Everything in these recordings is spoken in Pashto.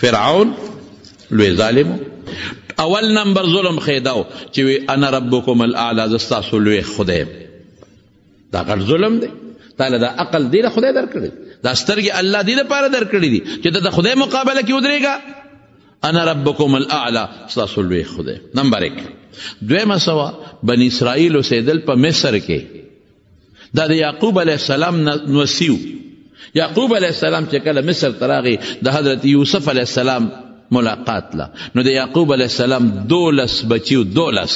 فرعون لوی ظالم اول نمبر ظلم خیداو چې وی انا ربکم الاعلى زستاسو لوی خدای دا غټ ظلم دی تعالی دا عقل دی له خدای درکړي دا سترګي الله دی لپاره درکړي دي چې د خدای مقابله کې ودرېګا انا ربکم الاعلى زستاسو لوی خدای نمبر 1 دویمه سوا بنی اسرائیل اوسېدل په مصر کې دا د یعقوب علی السلام نوسیو یعقوب علیه السلام چې کله مصر تراغي د حضرت یوسف علیه السلام ملاقات لا نو د یعقوب علیه السلام دولس بچیو دولس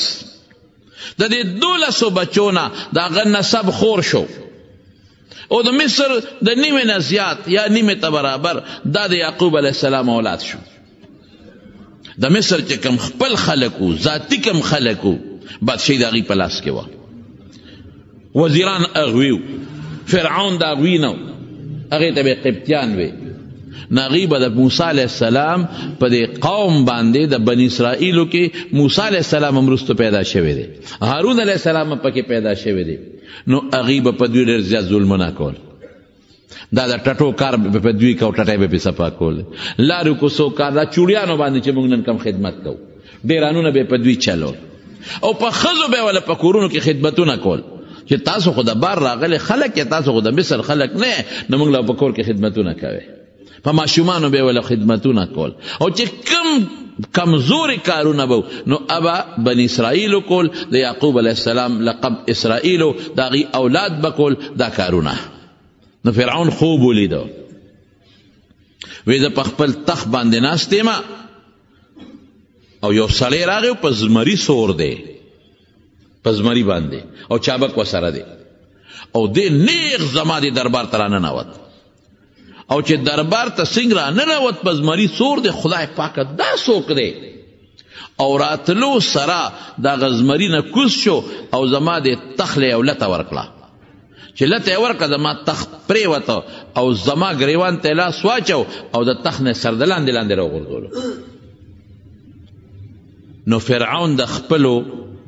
د دې دولسو بچو نه د هغه نسب خور شو او د مصر د نیمې نه زیات یا نیمې ته برابر دا د یعقوب علیه السلام اولاد شو د مصر چې کم خپل خلک وو ذاتي کم خلک وو بادشاهي د هغې په لاس کې وه وزیران هغوی فرعون د هغوی نه هغه ته قبطیان وي نغیب د موسی علی السلام په دې قوم باندې د بنی اسرائیلو کې موسی علی السلام امرستو پیدا شوی دی هارون علی السلام پکې پیدا شوی دی نو غیب په دوی ډېر زیات ظلمونه کول دا د ټټو کار په دوی کو ټټې به صفا کول لارو کو سو کار دا چوړیانو باندې چې موږ نن کم خدمت کوو ډېرانو نه به په دوی چلو او په خزو به ولا په کورونو کې خدمتونه کول چې تاسو خو د بار راغلي خلک یې تاسو خو د مصر خلک نه نو موږ لا په کور کې خدمتونه کوي په ماشومانو به یې وله خدمتونه کول او چې کم کمزوري کارونه به نو ابا بني اسرائیلو کول د یعقوب علیه السلام لقب اسرائیلو د هغې اولاد به کول دا کارونه نو فرعون خوب ولیدو وی زه په خپل تخت باندې ناست او یو سړی راغی په زمري سور دی پزمری باندې او چابک وسره دی او دې نیغ زما د دربار ته راننوت او چې دربار ته څنګه راننوت پزمری سور دی خدای پاکه دا څوک دی او راتلو سره دا غزمری نه کوز شو او زما د تخله او لته ورکړه چې لته ورکړه زما تخت پرېوته او زما ګریوان ته لاس واچو او د تخت نه سر د لاندې لاندې راوغورځولو نو فرعون د خپلو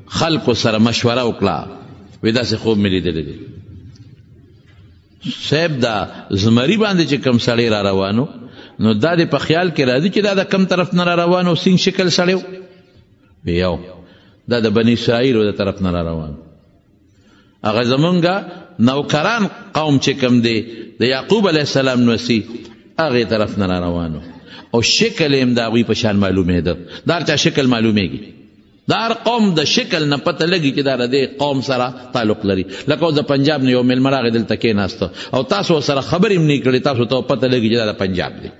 خلکو سره مشوره وکړه وې داسې خوب مې لیدلی دی صاحب دا زمری باندې چې کم سړی را روانو نو دا دې په خیال کې راځي چې دا د کم طرف نه را روانو سینګ شکل سړی یو دا د بني اسرائیلو د طرف نه را روان هغه زمونږه نوکران قوم چې کم دی د یعقوب علیه السلام نوسی هغې طرف نه را روانو او شکل یې هم د هغوی په شان معلومېده د هر چا شکل معلومېږي دار قوم د دا شکل نه پته لګي چې دا د قوم سره تعلق لري لکه د پنجاب نه یو ملمر هغه دلته کېناست او تاسو سره خبرې هم نه کړې تاسو ته پته لګي چې دا د پنجاب دی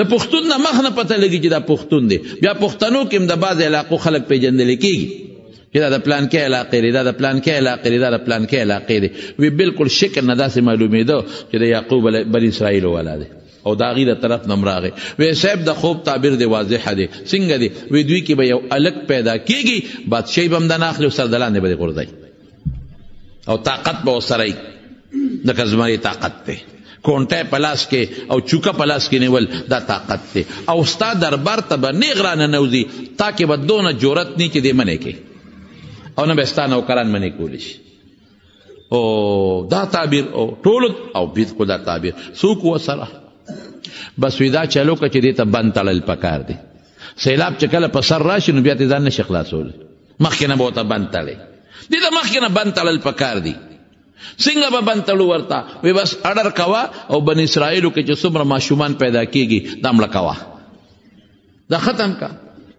د پښتون نه مخ نه پته لګي چې دا پښتون دی بیا پښتنو کې هم د بعض علاقو خلک پیژندل کېږي چې دا د پلان کې علاقې دی دا د پلان کې علاقې دی دا د پلان کې علاقې دی وی بالکل شکل نه داسې معلومېده چې د یعقوب بن اسرائیل والا دی او دا غیره طرف نمراغه وی صاحب د خوب تعبیر دی واضح دی څنګه دی وی دوی کې به یو الګ پیدا کیږي بادشاہ به مدن اخلي سر دلانه به غردای او طاقت به وسره د کزمری طاقت ته کونټه پلاس کې او چوکا پلاس کې نیول دا طاقت ته او ستا دربار ته به نیغرانه نوزي تاکي به دونه جرأت نه کې دې منې کې او نه به ستا نوکران منې کولی شي او دا تعبیر او ټول او بیت کو دا تعبیر څوک وسره بس ودا چلو که چې دې ته بند تړل پکار دی سیلاب چې کله په سر راشي نو بیا دې ځان نشي خلاصول مخکې نه به ورته بند تړی دې ته مخکې نه بند تړل پکار دی څنګه به بند تړو ورته وی بس اډر کوه او بن اسرائیلو کې چې څومره ماشومان پیدا کیږي دا مړه کوه دا ختم کا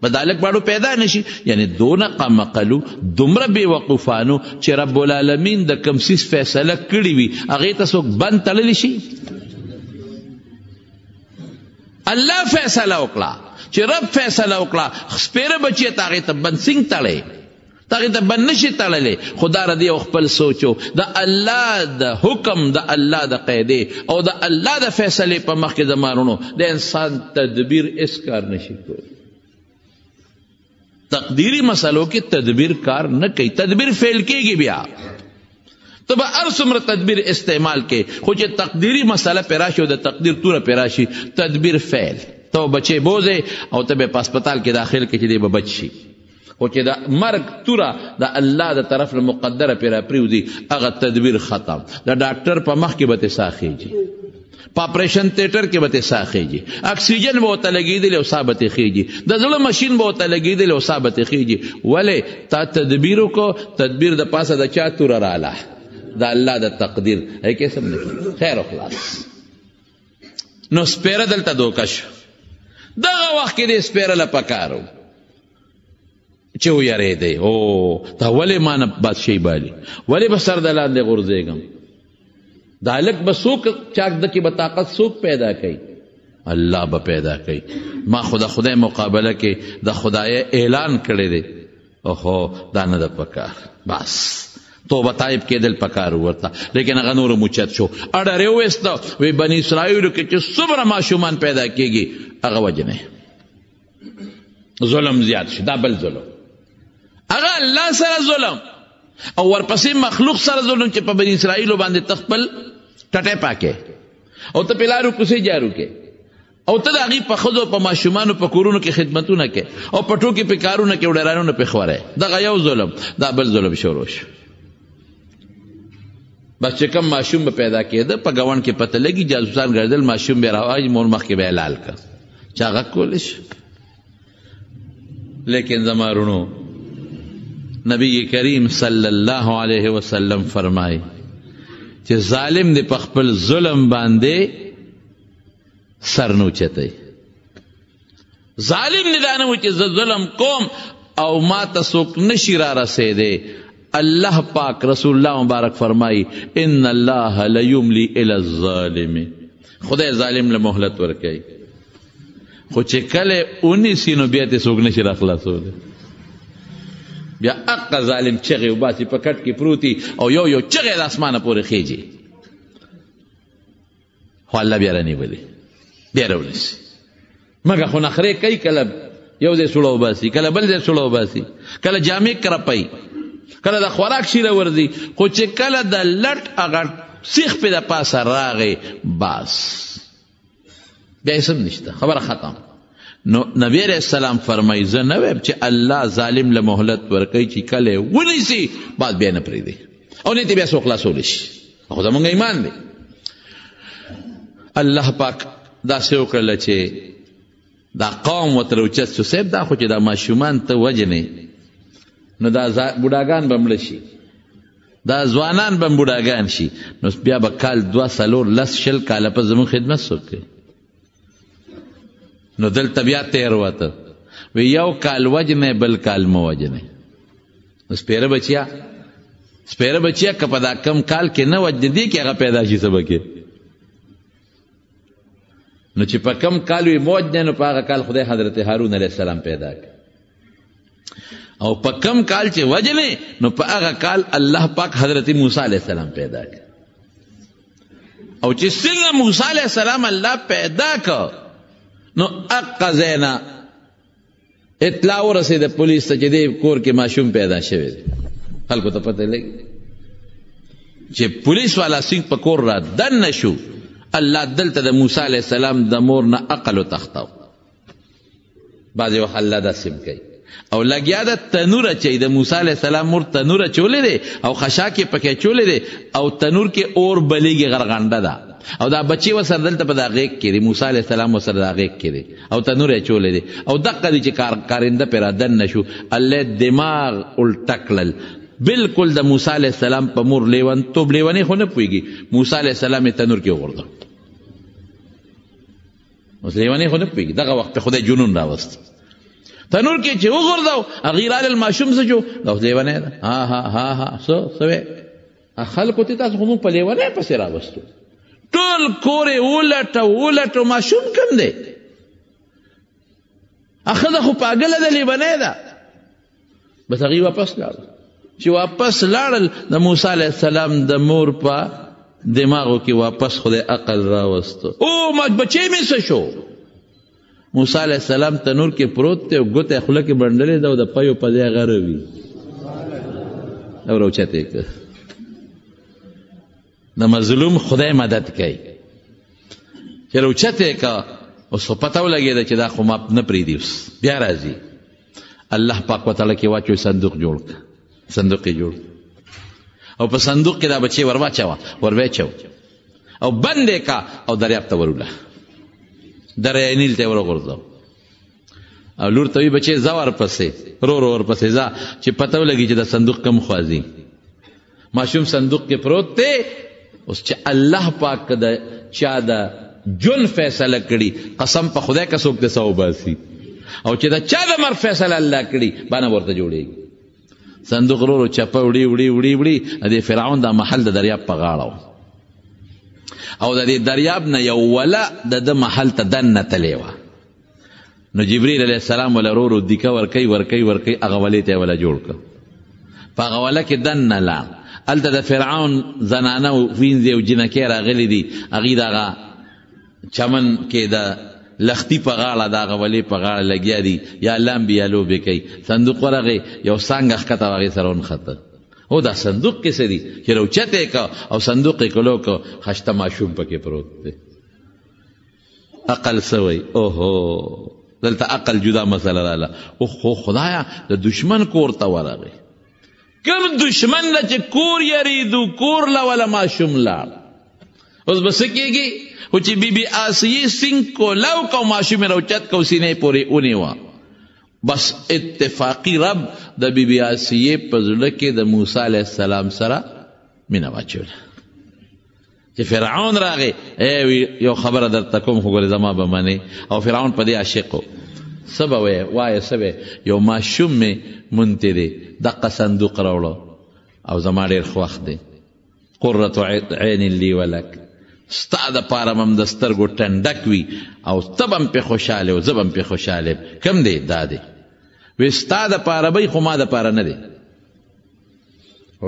بدالک باړو پیدا نشي یعنی دونه قمقلو دومره بې وقوفانو چې رب العالمین د کمسیس فیصله کړې وي هغې ته څوک بند تړلی شي اللہ فیصلہ اکلا چې رب فیصله وکړه سپیره بچی ته هغې ته بند سنګ تړی ته هغې بند نشي تړلی خدا رضی او خپل سوچو دا الله د حکم دا الله د قیدې او دا الله د فیصلې په مخ کې زما وروڼو د انسان تدبیر اس کار نشي کولی تقدیری مسئلوں کی تدبیر کار نہ کی تدبیر فیل کی گی بھی آپ ته به هر څومره تدبیر استعمال کې خو چې تقدیري مسله پې راشي او د تقدیر توره پې راشي تدبیر فعل ته به بچې بوځې او ته به په هسپتال کې داخل کې چې دی به بچ شي خو چې د مرګ توره د الله د طرف نه مقدره پې راپرېوځي هغه تدبیر ختم د ډاکټر په مخ کې به تې ساخېږي په اپریشن تیټر کې به تې سا خیږي اکسیجن به ورته لګېدلی او سا به تې خیږي د زړه مشین به ورته لګېدلی او سا به تې خیږي ولې تا تدبیر وکړو تدبیر د پاسه د چا توره راله دا الله د تقدیر هي کې سم نه خیر او خلاص نو سپیره دلته دوکش دغه وخت کې دې سپیره لپکارو چې و یاره دی او تا ولې ما نه بادشاہي بالي ولې به سر دلاندې غورځېږم دا لک به څوک چاک د کې به طاقت څوک پیدا کوي الله به پیدا کوي ما خدا خدای مقابله کې د خدای اعلان کړی دی اوهو دا نه د پکار بس توبه طایب کېدل پکار ورته لیکن هغه نور مچت شو اډر یې وسته وی بنی اسرائیل کې چې څومره ماشومان پیدا کیږي هغه وجنه ظلم زیات شي دا بل ظلم هغه الله سره ظلم او ورپسې مخلوق سره ظلم چې په بنی اسرائیل باندې تخپل ټټه پاکه او ته پلارو کوسي جارو کې او ته د هغې په ښځو په ماشومانو په کورونو کې خدمتونه کوې او په ټوکې پې کارونه کوې ډرانونه پې خوره دغه یو ظلم دا بل ظلم شروع شو بس چې کم ماشوم به پیدا کېده په ګاونډ کې پته لګي جاسوسان ګرځېدل ماشوم به راواج مور مخکې به لال کړ چا غږ کولی شي لیکن زما رونو نبی کریم صلی الله علیه وسلم فرمای چې ظالم دې په خپل ظلم باندې سر نوچتی ظالم دې دا نه چې ظلم کوم او ما ته څوک نشي را رسېدی اللہ پاک رسول اللہ مبارک فرمائی ان اللہ لیملی الی الظالم خدای ظالم له مهلت ورکړي خو چې کله اونی سینو بیا ته څوک نشي راخلاصولی بیا اقا ظالم چغې وباسي په کټ کې پروتي او یو یو چغې د اسمانه پورې خیږي خو الله بیا رانیولي بیا راونیسي مګر خو نخرې کوي کله یو ځای سوړه وباسي کله بل ځای سوړه وباسي کله جامې کرپوي کله د خوراک شیره ورځي خو چې کله د لټ اگر سیخ په د پاسه راغی بس بیا یې سم نشته خبره ختم نو نبی علیہ السلام فرمایي زه نه وایم چې الله ظالم له مهلت ورکوي چې کله ونیسي بعد بیا نه پرېږدي او نه بیا څوک خلاصولی شي خو زمونږ ایمان دی الله پاک داسې وکړله چې دا قوم ورته اوچت شو صاحب دا خو چې دا ماشومان ته وجنې نو دا بوډاګان به مړه شي دا ځوانان به بوډاګان شي نو بیا به کال دوه څلور لس شل کاله په زموږ خدمت څوک کوي نو دلته بیا تیر وته وی یو کال وجنه بل کال مو وجنه نو سپیره بچیا سپیره بچیا که په دا کم کال کې نه وجنه دي کې هغه پیدا شي سبا کې نو چې په کم کال وی موجنه نو په هغه کال خدای حضرت هارون علیه السلام پیدا کړ او په کم کال چې وجلې نو په هغه کال الله پاک حضرت موسی علیہ السلام پیدا کړ او چې څنګه موسی علیہ السلام الله پیدا کړ نو اقزینا اطلاع ورسېده پولیس ته چې دې کور کې ماشوم پیدا شوی دی خلکو ته پته لګي چې پولیس والا څنګه په کور را دن نشو الله دلته د موسی علیہ السلام د مور نه عقل او تختو بعضې وخت الله داسې کوي او لګیا د تنور چې د موسی علی السلام مور تنور چولې دی او خشاک پکې چولې دی او تنور کې اور بلیږي غرغنده ده او دا بچي وسر دلته په دا غیق کې دی موسی علی السلام وسر دا غیق کې دی او تنور یې چولې دی او دقه دي چې کار کارنده پر ادن نشو الله دماغ الټکلل بالکل د موسی علی السلام په مور لیوان توب لیوانی خو نه پويږي موسی علی السلام تنور کې ورده اوس لیوانی خو نه پويږي دغه وخت خدای جنون راوست تنور کې چې وګرځاو هغه را ماشوم څه جو دا لیوانه ده ها ها ها ها سو سوې خلکو ته تاسو هم په لیوانه پسې راوستو ټول کورې ولټ ولټ ماشوم کم دی اخذ خو پاګله ده لیوانه ده بس هغه واپس لاړ چې واپس لاړل د موسی عليه السلام د مور په دماغو کې واپس خدای عقل راوستو او ما بچې مې څه شو موسی علیہ السلام تنور کې پروت دی او ګوتې خوله کې بنډلې ده او د پیو په ځای غره وي او راوچته یې د مظلوم خدای مدد کوي چې راوچته یې کا اوس خو پته ولګېده چې دا خو ما نه پرېږدي اوس بیا راځي الله پاک وتعالی کې واچوي صندوق جوړ صندوق یې جوړ او په صندوق کې دا بچی ور واچوه ور واچو او بندې کا او دریاب ته وروله درې نیل ته ورغورځو او لور ته وی بچي زا ورپسې رو رو ورپسې زا چې پته ولګي چې دا صندوق کم خوازي ماشوم صندوق کې پروت دی اوس چې الله پاک دا چا دا جن فیصله کړي قسم په خدای کا څوک د سوباسي او چې دا چا د مر فیصله الله کړي باندې ورته جوړيږي صندوق رو رو چپه وړي وړي وړي وړي د فرعون دا محل د دریاب په غاړه و او د دې دریاب نه یو ولا د د محل ته دنه تلیوا نو جبرئیل علیه السلام ولا ورو دیکه ورکی ورکی ورکی هغه ولې ته ولا جوړ ک په هغه ولا کې دنه لا الته د فرعون زنانه او وینځي او جنکې راغلي دي هغه دغه چمن کې د لختی په غاړه دا غولې په غاړه لګیا دي یا لام بیا لوبې کوي صندوق ورغه یو څنګه ښکته واغې سره ونخته او دا صندوق کې سړي چې روچته کا او صندوق کې کلو کو خشته ماشوم پکې پروت دی عقل سوی اوهو دلته عقل جدا مسله رااله او خو خدایا د دشمن کور ته ورغی کم دشمن نه چې کور یریدو کور لا ولا ماشوم لا اوس بس کېږي خو چې بی بی آسیې سنگ کو لو کو ماشوم روچت کو سینې پورې اونې وه بس اتفاقی رب د بی آسیه په زړه د موسی علیه السلام سرا مینه واچوله چه فرعون راغی یو خبره یو خبر در تکم خوگر زمان منې او فرعون په دې عاشق و څه به وایې وایه څه به یو ماشوم مې دی دقه صندوق راوړو او زمان دیر خوښ دی قررت عین لی ولک ستا د پاره هم د سترګو ټنډک وي او ته به هم پې خوشحاله او زه به هم پې خوشحاله یم کوم دی دا دی وی ستا د پاره به خو ما د پاره نه دی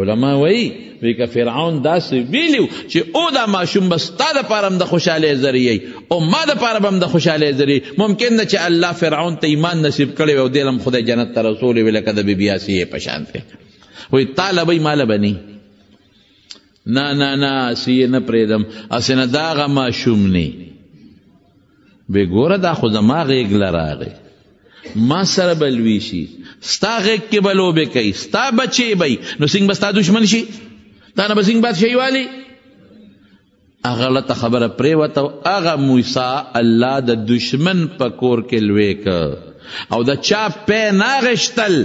علما وایي وی که فرعون داسې ویلي چې او دا ماشوم به ستا د پاره هم د خوشحالۍ ذریعه او ما د پاره به هم د خوشحالۍ ذریعه ممکن ده چې الله فرعون ته ایمان نصیب کړی وي او دې خدای جنت ته رسولی وي لکه د بی بي آسیې په شان دی وی تا لبی ما لبه نه نه نه سی نه پریدم اسنه دا غ ما شومنی به ګوره دا خو زما غیګ لراغه ما سره بلوي شي ستا غیګ کې بلو به کوي ستا بچي بي نو سنگ بستا دشمن شي تا نه بسنگ بات شي والی هغه لته خبره پرې وته هغه موسی الله د دشمن په کور کې لوي ک او دا چا په ناغشتل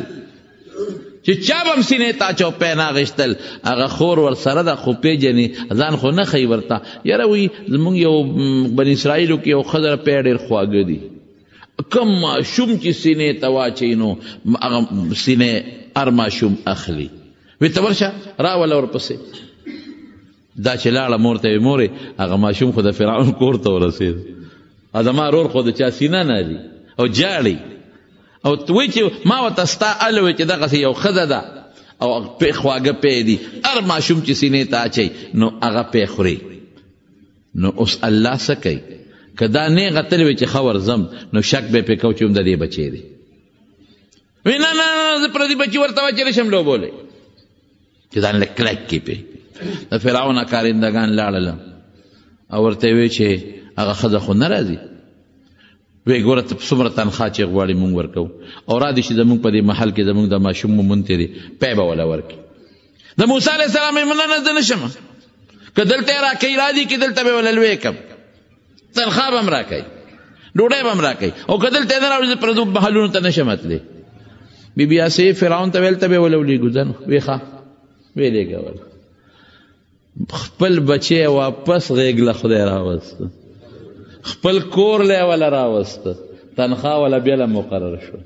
چې چا بم سینې تا چو پینا غشتل هغه خور ور سره د خو پیجنې ځان خو نه خی ورته یاره وی زمونږ یو بن اسرائیلو کې یو خضر پیډ خواږه دی کم ماشوم چې سینې ته واچوي نو هغه سینې هر ماشوم اخلي وی ته ورشه راوله ورپسې دا چې لاړه مور ته وی مورې هغه ماشوم خو د فرعون کور ته ورسېد ادما رور خو د چا سینه نه دی او جاړي او وی چې ما وته ستا الوي چې دغه یو خزه ده او په خواګه پې دي ار ماشوم چې سینې ته اچي نو هغه په خوري نو اوس الله سکي کدا نه غتل وی چې خبر زم نو شک به په کو چې د دې بچي دي وینا نه نه پر دې بچي ورته چې شم لو بوله چې ځان له کلک کې په د فرعون کارندگان لاړل او ورته وی چې هغه خزه خو ناراضي وی ګوره ته څومره تنخوا چې غواړي مونږ ورکو او را دي چې زمونږ په دې محل کې زمونږ د ماشوم مونږ دی پی به ولا ورکي د موسی علیه السلام یې مننه زه نشم که دلته یې راکوي را دي کې دلته به یې ولا لوی کړم تنخوا به هم راکوي ډوډۍ به هم راکوي او که دلته یې نه راوړي زه پردو محلونو ته نشم تللی بی بی اسې فرعون ته ویل ته به یې ولا ولېږو ځه نو وی ښه وی لېږه ولا خپل بچی واپس غېږ له خدای راوسته خپل کور له ولا راوست تنخوا ولا بیل مقرر شو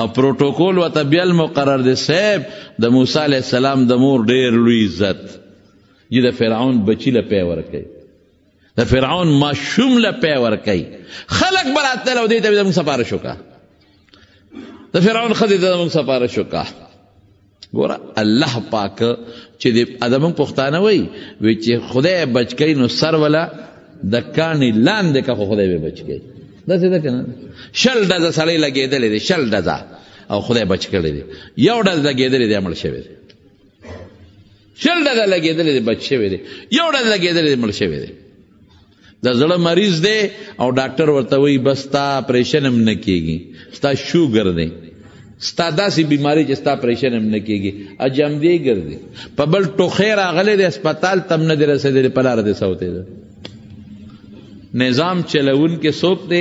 او پروتوکول وته بیل مقرر دي سیب د موسی علی السلام د مور ډیر لوی عزت یی د فرعون بچی له پی ورکي د فرعون ماشوم له پی ورکي خلق براته لو دی ته موږ سفاره شو کا د فرعون خدي ته موږ سفاره شو کا ګوره الله پاک چې د ادم پښتانه وای وی چې خدای بچکی نو سر ولا د کانی لاندې کا خدای به بچ کړي دا څه ده کنه شل دزه سړی لګیدلې دي شل دزه او خدای بچ کړي دي یو دز لګیدلې دي عمل شوی دی شل دزه لګیدلې دي بچ شوی دی یو دز لګیدلې دي عمل شوی دی د زړه مریض دی او ډاکټر ورته وایي بس تا اپریشن هم نه کیږي ستا شوګر دی ستا داسې بیماری چې ستا اپریشن هم نه کیږي اجم دی ګرځي په بل ټوخې راغلی دی هسپتال تم نه دی رسېدلی په لاره دی سوتې ده نظام چلون کې سوک دی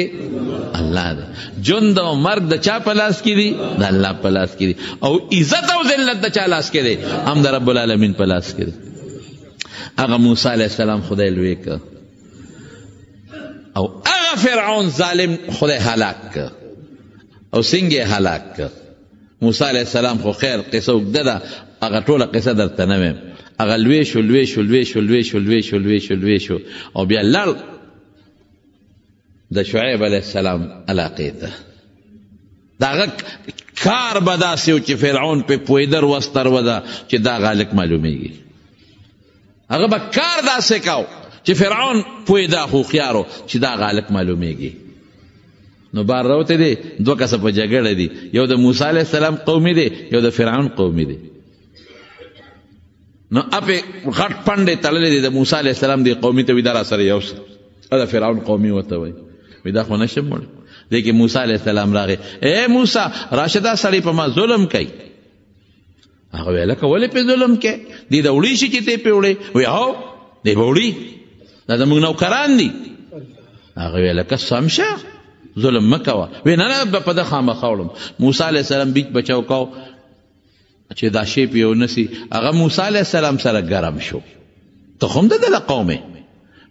الله دی جند او مرگ د چا پلاس کې دی د الله پلاس کې دی او عزت او ذلت د چا لاس کې دی هم د رب العالمین پلاس کې دی هغه موسی علیه السلام خدای لوی کړ او هغه فرعون ظالم خدای هلاک کړ او څنګه هلاک کړ موسی علیه السلام خو خیر قصه وګده ده هغه ټوله قصه درته نه وایم هغه لوی شو لوی شو لوی شو لوی شو لوی شو لوی شو لوی شو او بیا لړ د شعیب علیه السلام علاقې ته دغه کار به داسې و چې فرعون پې پویدر وستر وده چې دا غالق معلومیږي هغه به کار داسې کو چې فرعون پویدا خو هوښیار چې دا غالق معلومیږي نو بار راوتې دی دوه کسه په جګړه دي یو د موسی علیه السلام قومي دی یو د فرعون قومي دی نو اپې غټ پنډې تړلې دي د موسی علیه السلام دی قومي ته وي دا راسره یو څه دا فرعون قومي ورته وایي وی دا خو نشم مړ دی کې موسی علی السلام راغی اے موسی راشدہ سړی په ما ظلم کوي هغه ویل لکه ولې په ظلم کې دی دا وړي شي چې ته په وړې وی هاو دی وړي دا زموږ نوکران دي هغه ویل لکه سمشه ظلم مکوا وی نه نه په د خامخولم موسی علی السلام بیچ بچاو کو چې دا شی پیو نسی هغه موسی علی السلام سره ګرم شو ته هم د قومه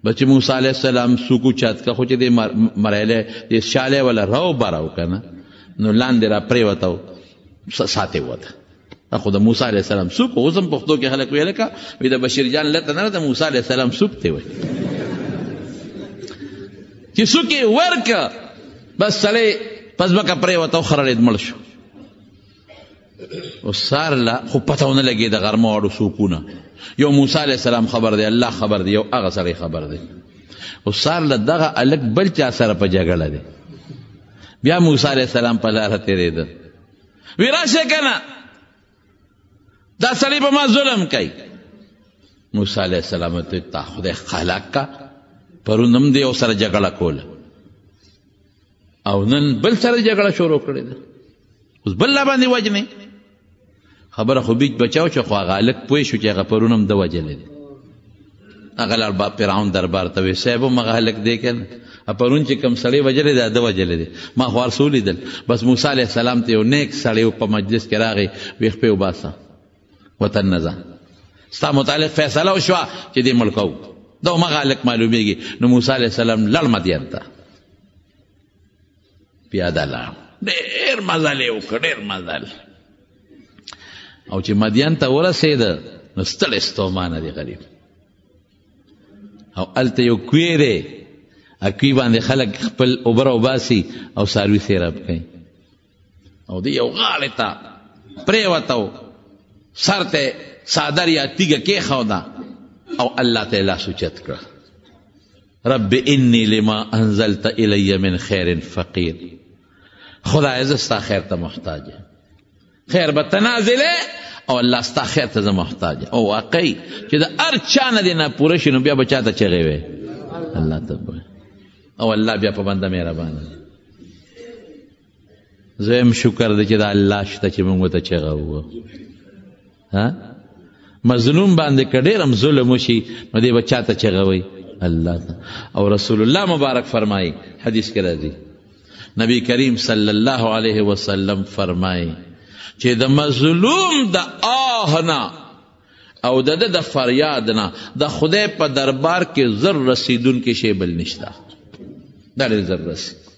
بچه موسی علیه السلام سوکو چت که خو چې دې مرحله دې شاله ولا راو باراو کنه نو لاندې را پریوتاو ساته وته خو د موسی علی السلام سوپ اوس هم پښتو کې خلک ویل کا وی د بشیر جان لته نه د موسی علی السلام سوپ ته وای چې سوکي ورک بس سړی پس بکا پرې وته خرړې مړ شو او سار لا خو پتهونه لګي د غرمه واړو سوکونه یو موسی علی السلام خبر دی الله خبر دی یو هغه سړی خبر دی او سار له دغه الګ بل چا سره په جګړه دی بیا موسی علی السلام په لار تیرېده وی راشه کنه دا سړی په ما ظلم کوي موسی علی السلام ته تا خدای خلاق کا پرونم دی او سره جګړه کوله او نن بل سره جګړه شروع کړې ده اوس بل لا باندې وجنه خبره خو بیج بچاو شو خو هغه هلک پوه شو چې هغه پرون هم ده وجلی دی هغه لاړ فرعون دربار ته وی صاحب هم هغه هلک دی که پرون چې کوم سړی وجلی دی ده وجلی دی ما خو هر څه ولیدل بس موسی علیه السلام ته یو نیک سړی په مجلس کې راغی ویې خپې وباسه وطن نه ځه ستا متعلق فیصله وشوه چې دې ملکو دا همغه هلک معلومیږي نو موسی علیه السلام لړ مدین ته پیاده لاړ ډېر مزل یې وکړ ډېر مزل او چې مدین ته ورسېد نو ستړی ستومانه دی غریب او هلته یو کوی دی کوی باندې خلک خپل اوبر وباسي او څاروي سیراب کوي او دی یو غاړې ته پرېوتو سر ته څادر یا تیږه کېښوده او الله ته یې لاس اوچت کړه رب انی لما انزلت الی من خیر فقیر خدای زه ستا خیر ته محتاج یم خیر به تنازله او الله ستا خیر ته زه محتاج او واقعي چې د هر چا نه دې نه پوره شي نو بیا به چا ته چغې وې الله ته او الله بیا په بنده مهربانه زه هم شکر دی چې د الله شته چې موږ ته چغه وو ها مظلوم باندې کډېر هم ظلم وشي نو دې بچا ته چغوي الله او رسول الله مبارک فرمایي حدیث کې راځي نبی کریم صلی الله علیه وسلم فرمایي چې د مظلوم د آه نه او د د فریاد نه د خدای په دربار کې زر رسیدون کې شی بل نشته دا زر رسید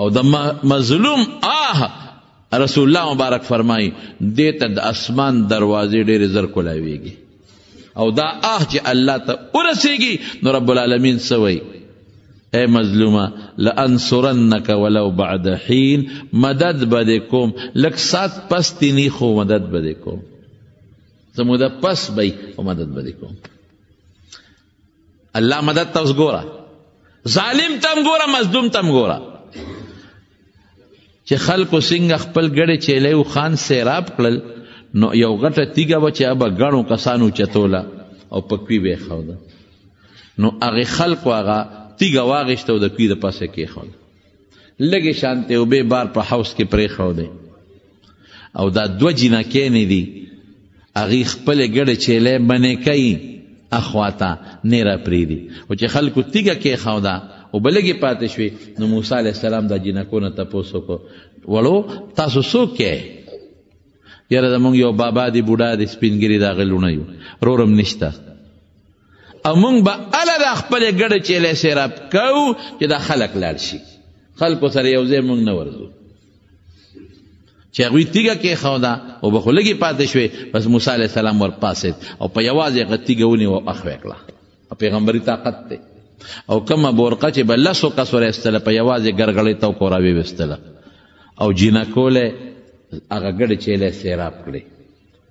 او د مظلوم آه رسول الله مبارک فرمایي دې ته د اسمان دروازې ډېرې زر کولاویږي او دا آه چې الله ته ورسیږي نو رب العالمین څه اے مظلومه لانصرنک ولو بعد حين مدد بده کوم لک سات پس تینی خو مدد بده کوم زمودا پس بی او مدد بده کوم الله مدد تاسو ګوره ظالم تم ګوره مظلوم تم ګوره چې خلکو څنګه خپل ګړې چیلیو خان سیراب کړل نو یو غټه تیګه و چې ابا ګڼو کسانو چتوله او پکوي به خوده نو هغه خلکو هغه تیګه واغشت او د کوی د پاسه کې خون لګي شانته او به بار په حوس کې پرې خو دی او دا دو جنا کې نه دی اغي خپل ګړه چيله بنه کوي اخواتا نیره پری دی او چې خلکو تیګه کې خو دا او بلګي پاتې شوي نو موسی عليه السلام دا جنکو نه تاسو کو ولو تاسو څوک کې یاره زمونږ یو بابا دی بوډا دی سپینګری دا غلونه یو رورم نشته امون به الا د خپل ګړه چيله سیراب کو چې د خلق لاړ شي خلق سره یو ځای مونږ نه ورزو چې هغه تیګه کې خوندا او به خلګي پاتې شوي بس موسی عليه السلام ور پاسید او په یوازې غتیګه ونی او اخ وکړه پیغمبري طاقت ته او کما بورقه چې بل لسو قصور استله په یوازې ګرګړې تو کوراوي وستله او جینکوله هغه ګړه چيله سیراب کړی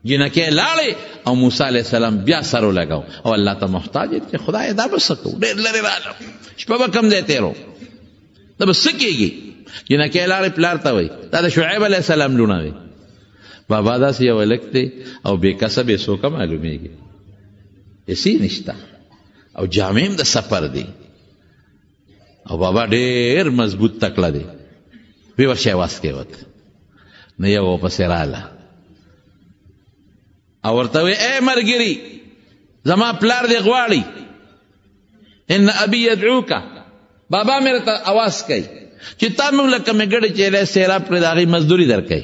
جنکه لاړې او موسی علیه السلام بیا سر ولګاو او الله ته محتاج دي چې خدای دا به څه کوو ډېر لرې راغلم شپه به کم ځای تېرو دا به څه کېږي جنکه لاړې پلار ته وایي دا د شعیب علیه السلام لوڼه وي بابا داسې یو هلک دی او بې کسه بې څوکه معلومېږي پیسې نشته او جامې هم د سفر دی او بابا ډېر مضبوط تکله دی وی ورشه یې واسکې وت نه یو پسې راله او ورته وی اے مرګری زما پلار دی غواړي ان ابي يدعوك بابا میرے ته आवाज کوي چې تا موږ لکه مګړې چې له سیراب پر داغي مزدوري درکې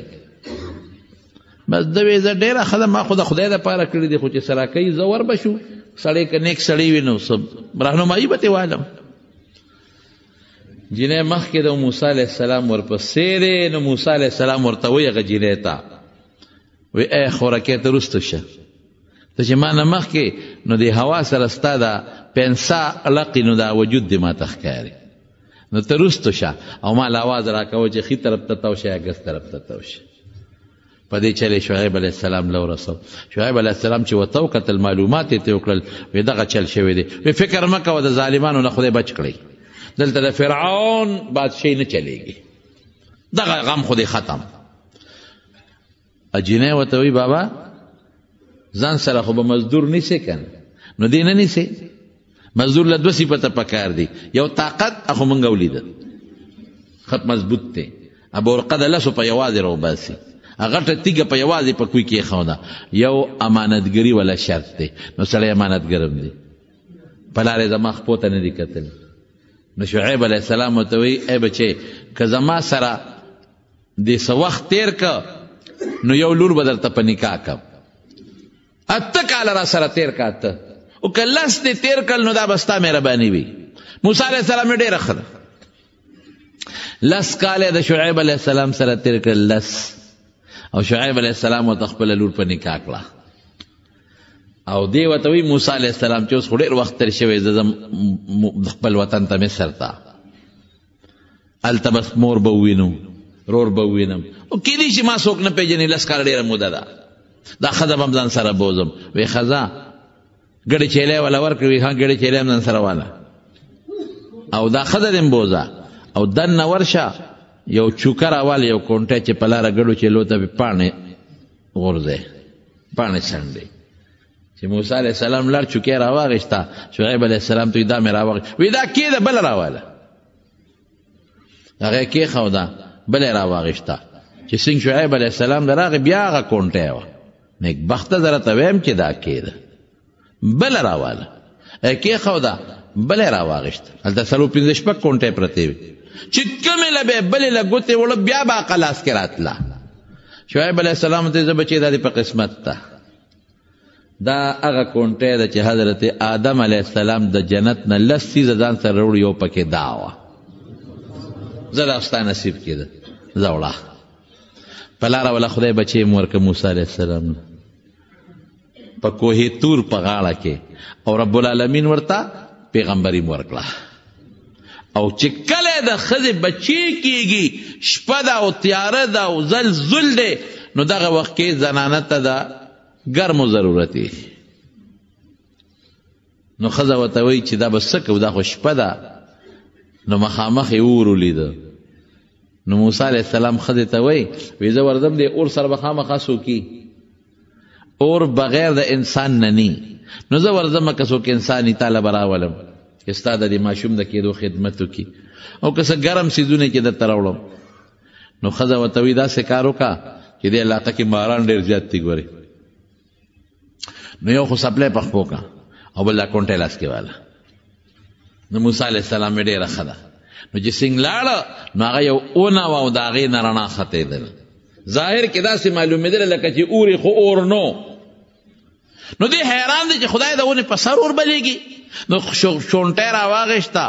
بس د وی ز ډیره خدای ما خدای خدای د پاره کړی دی خو چې سره کوي زور بشو سړی ک نیک سړی وینو سب راهنمایي به والم جنې مخ کې د موسی عليه السلام ورپسې نو موسی عليه السلام ورته وی غجینې تا وی اے خوراکه ته رستو شه ته چې ما نه مخکې نو د هوا سره ستا دا پنسا القی نو دا وجود دې ماته ښکاري نو ته رستو شه او ما لاواز را کوه چې ښي طرف ته تاو شه یا ګس طرف ته تاو شه په دې چلې شعیب علیه السلام لو رسول شعیب علیه السلام چې ورته وکتل معلومات یې ترې وکړل وی دغه چل شوی دی وی فکر مه کوه د ظالمانو نه خدای بچ کړئ دلته د فرعون بادشاهي نه چلیږي دغه غم خدای ختم اجینه وته وی بابا ځان سره خو به مزدور نیسې کنه نو دی نه نیسې مزدور له دوه صفته پکار دی یو طاقت اخو مونږ ولیده خط مضبوط دی ابو ورقه د لسو په یوازې راوباسي غټه تیګه په یوازې په کوی کې خوده یو امانتګری ولا شرط دی نو سړی امانتګرم دی په لارې زما خپوته نه دی کتل نو شعیب علیه السلام ورته وی ای بچې که زما سره دې څه وخت تیر که نو یو لور به درته په نکاح کم اته کاله را سره تیر کا ته او که لس دې تیر کړل نو دا به ستا مهرباني وي موسی علیه السلام یې ډېره ښه ده لس کاله د شعیب علیه السلام سره تیر کړل لس او شعیب علیه السلام ورته خپله لور په نکاح کړه او دی ورته وایي موسی علیه السلام چې اوس خو ډېر وخت تېر شوی زه ځم خپل وطن ته مصر ته هلته بس مور به ووینم رور به ووینم کېدی چې ما څوک نه پیژني لس کاله ډېره موده ده دا ښځه به هم ځان سره بوزم وی ښځه ګډې چیلی والا ورکړې وی ښه ګډې چیلی هم ځان سره واله او دا ښځه دې بوزه او دننه ورشه یو چوکه راواله یو کونټی چې په لاره ګډو چیلو ته پاڼې غورځې پاڼې څنډې چې موسی علیه السلام لړ چوکۍ راواغېسته شعیب علیه السلام ته دا مې راواغېست وی دا کې ده بله راواله هغه یې کېښوده بله یې راواغېسته چې څنګه شعیب علیه السلام دراغه بیا هغه کونټه و نیک بخته زره ته ویم چې دا کېده بل راواله کې خو دا بل راواغشت هلته سلو پنځه شپږ کونټې پرتې وي چې کومې له به بلې له ګوتې وړه بیا به عقل لاس کې راتله شعیب علیه السلام ته زه بچې دا دې په قسمت ته دا هغه کونټې ده چې حضرت آدم علیه السلام د جنت نه لس څیزه ځان سره وړي یو پکې دا وه زه دا ستا نصیب کېده زه وړه په لاره ولا خدای بچی مورکه موسی علیه السلام په کوه تور په غاړه کې او رب العالمین ورته پیغمبري مورکړه او چې کله د خزه بچی کیږي شپه ده او تیاره ده او زلزل ده نو دغه وخت کې زنانه ته د ګرمو ضرورت نو خزه وته وایي چې دا به څه کوو دا خو شپه ده نو مخامخ یې ور ولیده نو موسی علیہ السلام خزه ته وای وې زه ورځم دې اور سر بخامه خاصو کی اور بغیر د انسان نه ني نو زه ورځم که څوک انساني تعالی براولم استاد دې ماشوم د کېدو خدمت کی او که څه ګرم سيزونه کې درته راوړم نو خزه وته وې دا څه کار وکا چې دې علاقه کې باران ډېر زیات دی ګوري نو یو خو سپلې پخپو کا او بل لا کونټه لاس کې والا نو موسی علیہ السلام ډېر خدای نو چې سنگ لاړه نو هغه یو اونه وه او د هغې نه رڼا ختېدله ظاهر کې داسې معلومېدله لکه چې اورې خو اور نو نو دی حیران دی چې خدای د ونې په سر اور بلېږي نو شونټی راواغېشته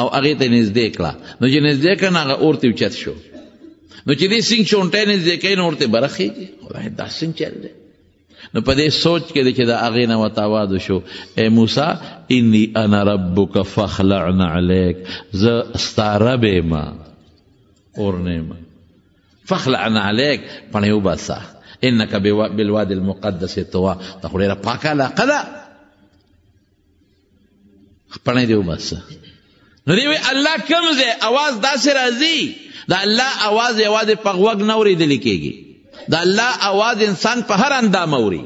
او هغې ته نږدې کړه نو چې نږدې کړه نو هغه اور ته اوچت شو نو چې دې سنګ شونټی نږدې کوي نو ورته برخېږي خدای دا سنګ چل دی نو په دې سوچ کې چې دا اغه نه وتاواد شو اے موسی انی انا ربک فخلعنا علیک ز استعرب ما اورنه ما فخلعنا علیک پنه وبسا انك بالواد المقدس توا تقول را پاکا لا قلا پنه دی وبسا نو دی الله کوم ځای आवाज داسې راځي دا الله اواز یوازې په غوږ نه اورېدل کېږي د الله आवाज انسان په هر اندام اوري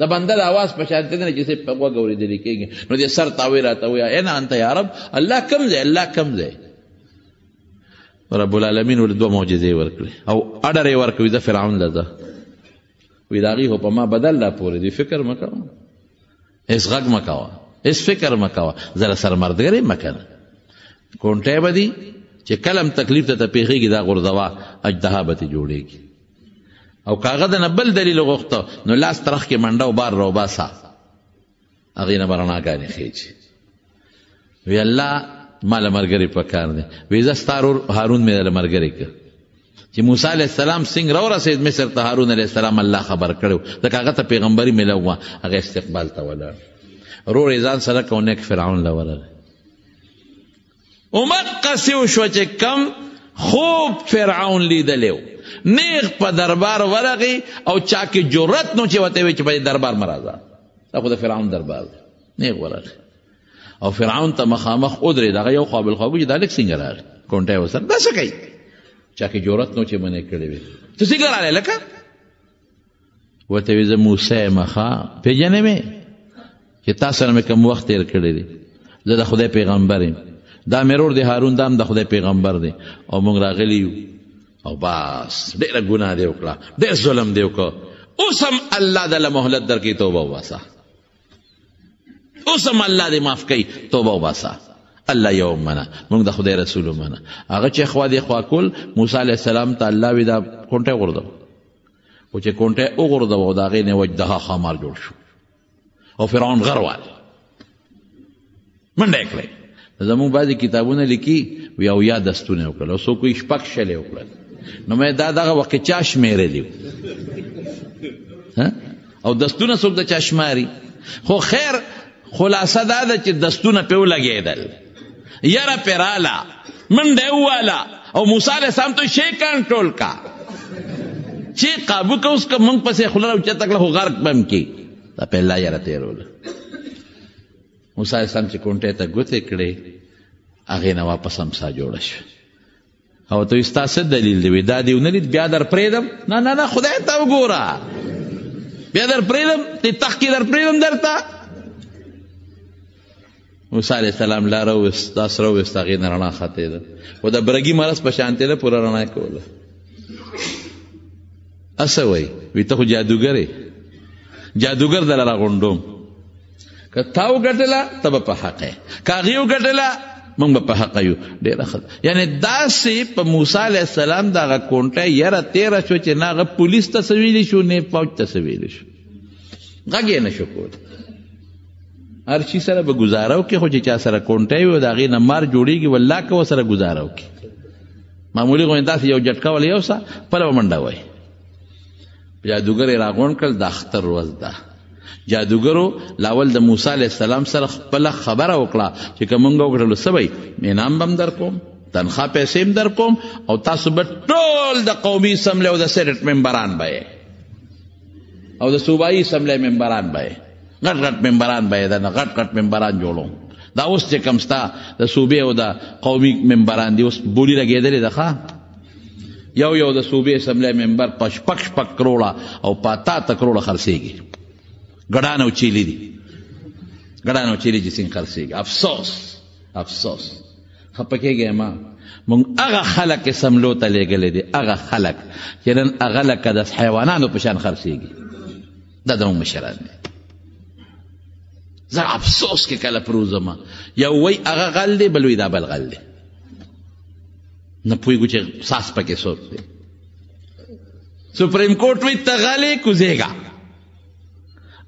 د بنده د आवाज په شان دنه چې په وګ اورېدل کېږي نو دې سر تاوي راته ویا انا انت یا رب الله کم دی الله کم دی رب العالمین ول دوه معجزې ورکړي او اډر یې ورکوي د فرعون لزه وی داغي هو په ما بدل لا پورې دی فکر مکو هیڅ غږ مکو هیڅ فکر مکو زره سرمردګري مکنه کونټه بدی چې کلم تکلیف ته پیخیږي دا غردوا اجدها به جوړیږي او کاغه د نبل دلیل غوښته نو لاس ترخ کې منډه او بار رو باسا هغې نه به رڼاګانې خیجي وی الله ما له ملګري پکار دی وی زه ستا ورور هارون مې له ملګري کړ چې موسی علیه السلام څنګه راورسېد مصر ته هارون علیه السلام الله خبر کړی ځکه هغه ته پیغمبري میلاو وه هغه استقبال ته ولاړ ورور یې ځان سره کو نیک فرعون له ورغی عمق قصې وشوه چې کم خوب فرعون لیدلی و میغ په دربار ورغی او چا کې جرأت نو چې وته وی چې په دربار مرزا دا خو د فرعون دربار دی میغ ورغی او فرعون ته مخامخ ودرې دغه یو قابل خو چې دالک څنګه راغی کونټه وسر دا څه کوي چا کې جرأت نو چې منې کړې وي ته څنګه رااله لکه وته وی زه موسی مخا پیژنې مې چې تاسو سره مې کوم وخت تیر کړی دی زه د خدای پیغمبر یم دا مرور دی هارون دام د خدای پیغمبر دی او مونږ راغلی یو او بس ډېره ګناه دی وکړه ډېر ظلم دی وکړه اوس هم الله دله مهلت درکړي توبه وباسه اوس هم الله دې معاف کوي توبه وباسه الله یو منه موږ د خدای رسول منه هغه چې خوا دې خوا کول موسی علیه السلام ته الله وی دا کونټه غردو او چې کونټه وغردو دا غې نه وجدها خمار جوړ شو او فرعون غروال منډه کړې زموږ بعضې کتابونه لیکي وي اویا دستونه یې وکړل او څوک یې شپږ شلې وکړل نو مې دا دغه وقې چا شمیرلی او دستونه څوک د چا شماري خو خیر خلاصه دا ده چې دستونه پې ولګېدل یره پې راله منډه وواله او موسی علیه السلام ته شی کنټرول کا چې قابو که اوس که موږ پسې خوله راوچته کړه خو غرق به م کي دا پهلا یاره تېروله موسی علیه السلام چې کونټې ته ګوتې کړې هغې نه واپس امسا جوړه شوه او ته ستا څه دلیل دی دا دی ونلید بیا در پریدم نه نه نه خدای ته وګوره بیا در پریدم تی تخ کې در پریدم درته موسی علیه السلام لاره وست داس را وست هغې نه رڼا خطې ده خو د برګي مرض په شانتې ده پوره رڼا یې کوله هسه وایي وي ته خو جادوګر یې جادوګر دله راغونډوم که تا وګټله ته به په حق یې که هغې وګټله مونږ په حق یو ډیر خد یعنی داسې په موسی علی السلام دا کونټه یره 13 شو چې ناغه پولیس ته سویل شو نه پوج ته سویل شو غږی نه شو کول هر شي سره به گزاراو کې خو چې چا سره کونټه وي دا غي نه مار جوړیږي والله کو سره گزاراو کې معمولی غو انداز یو جټکا ول یو سا په منډه وای بیا دوګره راغون کړ د اختر ورځ ده جادوګرو لاول د موسی علی السلام سره خپل خبره وکړه چې کومنګ وکړل سبای مینام بم در کوم تنخوا پیسې هم در کوم او تاسو به ټول د قومي سملې او د سېنات ممبران به او د صوبایي سملې ممبران به غټ غټ ممبران به دا غټ غټ ممبران جوړو دا اوس چې کمستا د صوبې او د قومي ممبران دی اوس بولی لګېدلې ده ښه یو یو د صوبې اسمبلی ممبر پشپک شپک کروڑا او پاتا تکروڑا خرڅېږي ګډان او چیلی دي ګډان او چیلی چې څنګه خرڅيږي افسوس افسوس خپکهږي ما مونږ هغه خلق سملو ته لګلې دي هغه خلق چې نن هغه لکه د حیوانانو په شان خرڅيږي دا د مشران دي زه افسوس کې کله پروزم یو وای هغه غل دی بل وی دا بل غل دی نه پوهېږو چې ساس پکې سور دی سپریم کورټ وی ته غلې کوزېږه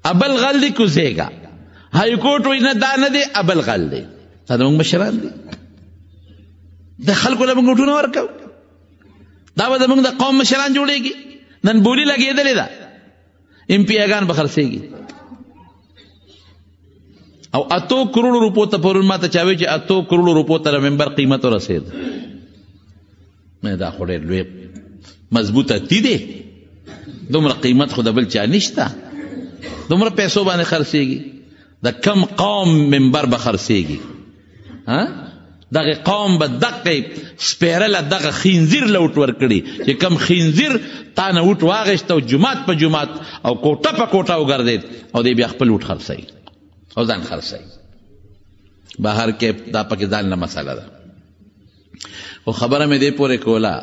ابل غل دی کوزیګا های کورټ وینه دا نه دی ابل غل دی دا موږ مشران دي د خلکو له موږ ټونه ورکو دا به موږ د قوم مشران جوړيږي نن بولی لګېدلې ده ایم پی اګان به خرڅيږي او اتو کروڑ روپو ته پرون ماته چاوي چې اتو کروڑ روپو ته ممبر قیمت ورسید مې دا خورې لوی مضبوطه تی دي دومره قیمت خو د بل چا نشته دومره پیسو باندې خرڅیږي د کم قوم منبر به خرڅیږي دغه قوم به دقه سپیره له دغه خینزیر له وټ ورکړي چې کم خینزیر تا نه وټ واغېست او جماعت په جماعت او کوټه په کوټه وګرځېد او دی بیا خپل وټ خرڅوي او ځان خرڅوي بهر کې دا پکې ځان نه مسله ده خو خبره مې دې پورې کوله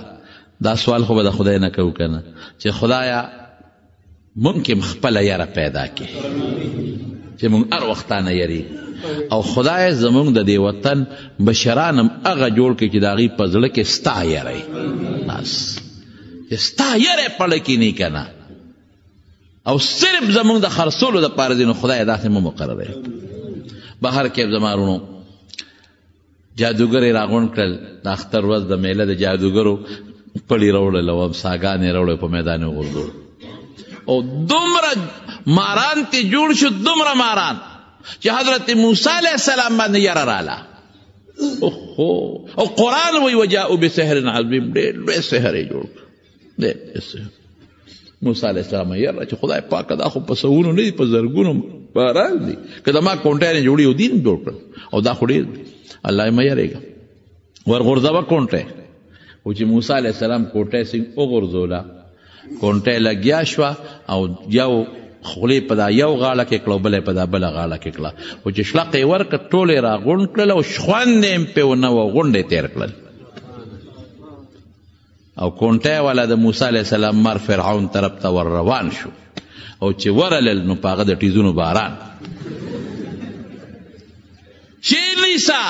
دا سوال خو به د خدای نه کوو که نه چې خدایه ممکن خپل یره پیدا کی چې مونږ هر وخت نه یری او خدای زمونږ د دې وطن بشرانم هغه جوړ کړي چې د هغې په زړه کې ستا یری بس چې ستا یری پړکې نه کنه او صرف زمونږ د خرڅولو دپاره ځینو خدای داسې مه مقرروي بهر کې زما رونو جادوګر یې راغونډ کړل د اختر ورځ د میله د جادوګرو پړي راوړل او ساګانې راوړل په میدان یې وغورځول او دومره ماران تی جوړ شو دومره ماران چې حضرت موسی علیه السلام باندې یره راله اوهو او قرآن وی وجاؤ بسحر عظیم ډېر لوی سحر یې جوړ ډېر سحر موسی علیه السلام یره چې خدای پاکه دا خو په سوونو نه دي په زرګونو باران دي که زما کونټی نه جوړي او دین جوړ کړل او دا خو ډېر الله یې مه یریږه ورغورځوه کونټی خو چې موسی علیه السلام کوټی سینګ وغورځوله کونټه لګیا شو او یو خولې په دا یو غاړه کې کړو بلې په دا بل غاړه کې کړه او چې شلقې ورک ټوله را غونډ کړل او شخوند یې په ونه و غونډې تیر کړل او کونټه والا د موسی علی السلام مر فرعون طرف ته ور روان شو او چې ورلل نو پاغه د ټیزونو باران شیلیسا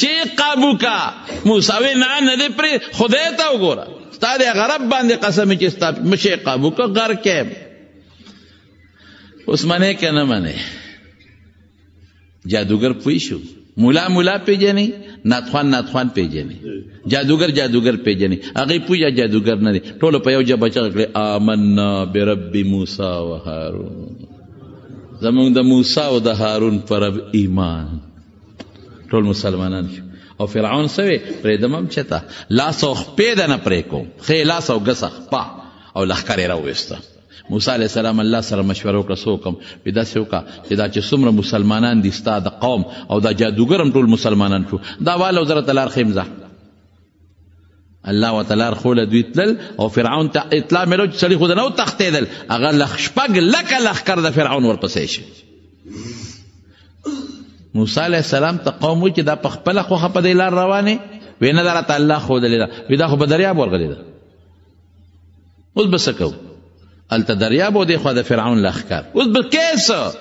شی قابو کا موسی نه نه پرې خدای ته وګوره ستا د غرب باندې قسم چې ستا مشه قابو کو غر کې اوس منه کې نه منه جادوګر پوي شو مولا مولا پیجنې ناتخوان ناتخوان پیجنې جادوګر جادوګر پیجنې هغه پویا جادوګر نه دي ټول په یو جبه چغ کړي آمنا برب موسی و هارون زمونږ د موسی او د هارون پر ایمان ټول مسلمانان شو او فرعون سوی پریدم هم چتا لاس او خپې د نه پرې کوم خې لاس او ګس خپا او لخر یې راوېسته موسی علیه السلام الله سره مشوره وکړه څوکم وې داسې وکړه چې دا چې څومره مسلمانان دي ستا د قوم او دا جادوګر هم ټول مسلمانان شو دا والو زره تلار خیمزه الله وتعالى خوله دوی تلل او فرعون ته اطلاع ملو چې سړي خود نه تختیدل هغه لخ شپږ لکه لخر د فرعون ورپسې شي موسی علیہ السلام ته قوم چې دا په خپل خو په دی لار روانه وینه درته الله خو دلې دا خو په بول ورغلی دا اوس بس کو ال ته دریا بو دی خو د فرعون لخر اوس بل کیسه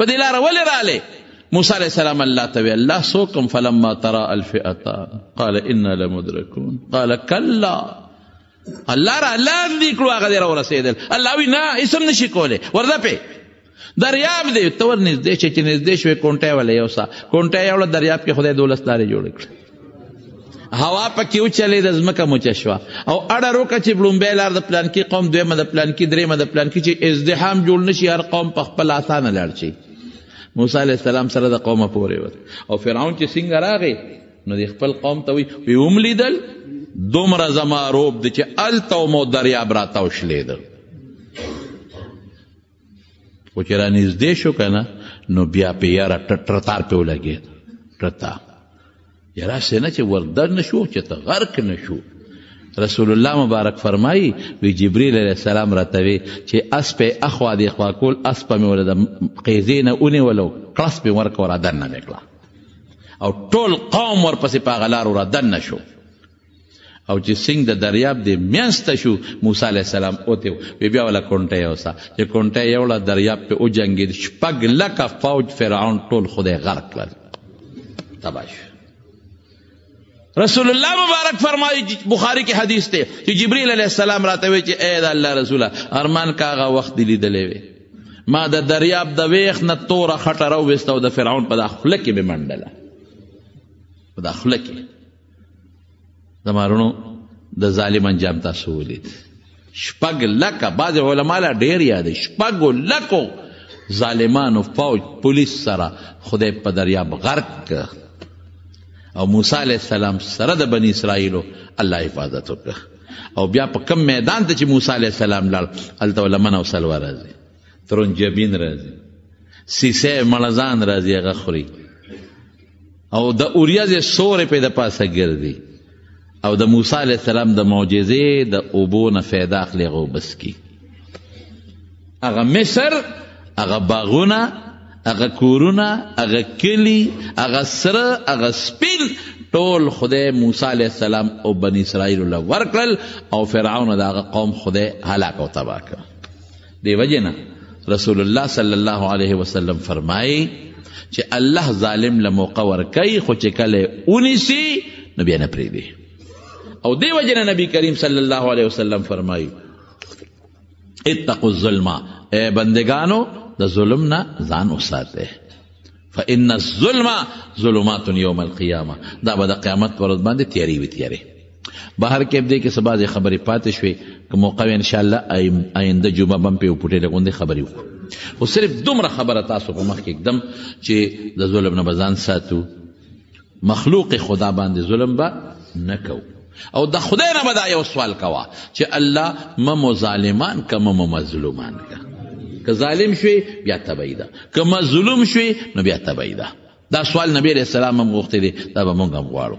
په دی لار ولې رااله موسى عليه السلام الله وی الله سوكم فلما ترى الفئة قال إنا لمدركون قال كلا الله را لاندې کړو هغه دی را ورسېدل الله وی نه اسم نشي کوله ورده په دریاب دی ته ور نږدې شې چې نږدې شوې کونټه ولې یو سا کونټه یو دریاب کې خدای دولس لارې جوړ کړې هوا پکې وچلې د ځمکه موچه شوه او اړه روکه چې بلومبی لار د پلانکي قوم دویمه د پلانکي درېیمه د پلانکي چې ازدحام جوړ نه شي هر قوم په خپل اسانه لاړ شي موسی علیه السلام سره د قومه پورې وت او فرعون چې څنګه راغی نو د خپل قوم ته وی وی هم لیدل دومره زما روب دی چې هلته مو دریاب راتاو شلیدل خو چې را نږدې شو کنه نو بیا په یاره ټترتار پې ولګېد ټتا یاره سې نه چې وردر نه شو چې ته غرق نه شو رسول الله مبارک فرمایي وی جبرئیل علیه السلام راته وی چې اس په اخوا دی خوا کول اس په مې ولد قیزې نه اونې ولو کلاس په ورکو را دننه نکړه او ټول قوم ورپسې په غلار را دننه شو او چې سنگ د دریاب دی میانسته شو موسی علی السلام اوته وی بیا ولا کونټه یوسا چې کونټه یولا دریاب په او جنگید شپګ لکه فوج فرعون ټول خدای غرق کړ تباش رسول الله مبارک فرمایي بخاری کې حدیث ته چې جبرئیل علیه السلام راته وی چې اے د الله رسوله ارمان کاغه وخت لیدلې وی ما د دریاب د ویخ نه توره خټه راوېسته او د فرعون په داخله کې به منډله په داخله کې زمارونو د ظالم انجام تاسو ولید شپږ لکه بعض علما لا ډېر یاد شپږو لکو ظالمانو فوج پولیس سره خدای په دریاب غرق او موسی علیه السلام سره د بنی اسرائیلو الله حفاظت وکړه او بیا په کم میدان ته چې موسی علیه السلام لاړ هلته لمن او سلوه راځي ترنجبین راځي سیسی ملزان راځي هغه خوري او د اوریځې سورې پې د پاسه ګرځي او د موسی علیه السلام د معجزې د اوبو نه فایده اخلي هغه وبسکي هغه مصر هغه باغونه هغه کورونه هغه کلی هغه سره هغه سپین ټول خدای موسی علیه السلام او بنی اسرائیل له ورکړل او فرعون د هغه قوم خدای هلاک او تباه کړ دی وجه نه رسول الله صلی الله علیه وسلم فرمایي چې الله ظالم له موقع ورکوي خو چې کله اونیسي نو بیا نه پرېږدي او دیو جن نبی کریم صلی اللہ علیہ وسلم فرمائی اتقوا الظلم اے بندگانو دا ظلم نہ زان اساتے فان الظلم ظلمات یوم القیامه دا به د قیامت پر باندې تیاری وی تیاری بهر کې دې کې سبا خبرې پاتې شوې که موقع ان شاء الله آینده جمعه بم په پټې لګوندې خبرې وکړو خو صرف دومره خبره تاسو په مخ کې एकदम چې د ظلم نه بزان ساتو مخلوق خدا باندې ظلم به با نه کوو او د خدای نه به دا یو سوال کوه چې الله مه مو ظالمان که مه مو مظلومان که که ظالم شوې بیا تبعی ده که مظلوم شوې نو بیا تبعی ده دا سوال نبی علیه السلام هم غوښتی دی دا به موږ هم غواړو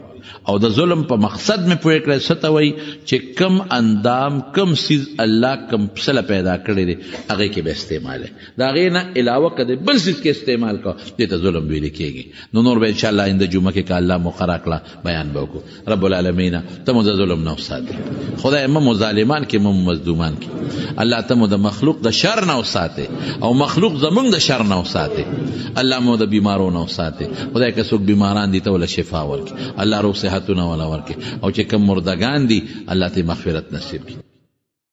او د ظلم په مقصد مې پوهې کړی څه ته وایي چې کم اندام کم سیز الله کم سله پیدا کړی دی هغې کې به استعمال دی د هغې نه علاوه که د بل سیز کې استعمال کو دې ته ظلم ویلې کېږي نو نور به انشاءالله آینده جمعه کې که الله مقرر کړه بیان به وکړو رب العالمینه ته مو د ظلم نه وساتې خدای مه مو ظالمان کې مه مو مظلومان کې الله ته مو د مخلوق د شر نه وساتې او مخلوق زمونږ د شر نه وساتې الله مو د بیمارو نه وساتې خدای که څوک بیماران دي ته وله شفا ورکړي الله او صحتونه ولا ورکي او چې کوم مردگان دي الله ته مغفرت نصیب کړي